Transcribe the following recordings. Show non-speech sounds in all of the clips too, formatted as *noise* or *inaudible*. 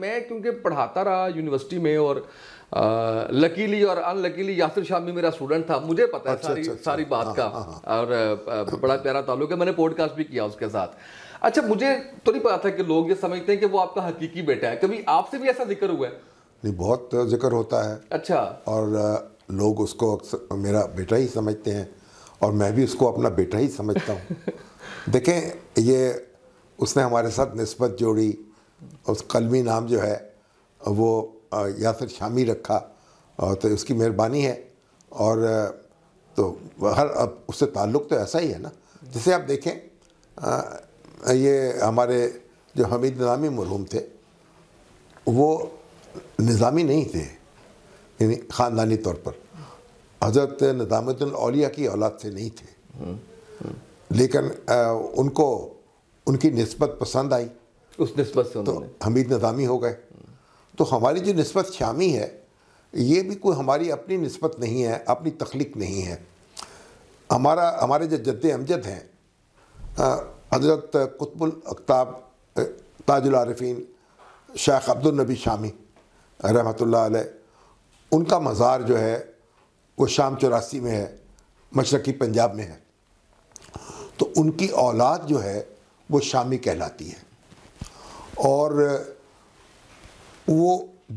मैं क्योंकि पढ़ाता रहा यूनिवर्सिटी में और लकीली और अनलकीली यासिर शाह भी मेरा स्टूडेंट था मुझे पता है अच्छा, सारी अच्छा, अच्छा। सारी बात आ, हाँ, का आ, हाँ, आ, हाँ, और बड़ा प्यारा ताल्लुक है मैंने पॉडकास्ट भी किया उसके साथ अच्छा मुझे तो नहीं पता था कि लोग ये समझते हैं कि वो आपका हकीकी बेटा है कभी आपसे भी ऐसा जिक्र हुआ है नहीं बहुत जिक्र होता है अच्छा और लोग उसको मेरा बेटा ही समझते हैं और मैं भी उसको अपना बेटा ही समझता हूँ *laughs* देखें ये उसने हमारे साथ नस्बत जोड़ी उस कलमी नाम जो है वो यासर शामी रखा तो उसकी मेहरबानी है और तो हर अब उससे ताल्लुक़ तो ऐसा ही है ना जैसे आप देखें आ, ये हमारे जो हमीद नामी मरहूम थे वो निज़ामी नहीं थे यानी ख़ानदानी तौर पर हज़रत निज़ामतौलिया की औलाद से नहीं थे हम्म, हम्म। लेकिन आ, उनको उनकी नस्बत पसंद आई उस नस्बत से तो हमीद नज़ामी हो गए तो हमारी जो नस्बत शामी है ये भी कोई हमारी अपनी नस्बत नहीं है अपनी तख्लीक नहीं है हमारा हमारे जो जद अमजद हैं हजरत कुतबुल अख्ताब ताजुल आरफीन शेख अब्दुलनबी शामी रहमत उनका मज़ार जो है वो शाम चौरासी में है मशरक़ी पंजाब में है तो उनकी औलाद जो है वो शामी कहलाती है और वो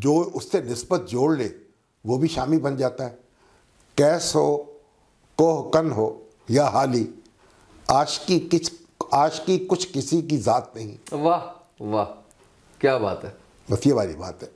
जो उससे नस्बत जोड़ ले वो भी शामी बन जाता है कैस हो कोह कन हो या हाली आज की किस आज की कुछ किसी की ज़ात नहीं वाह वाह क्या बात है बस ये वाली बात है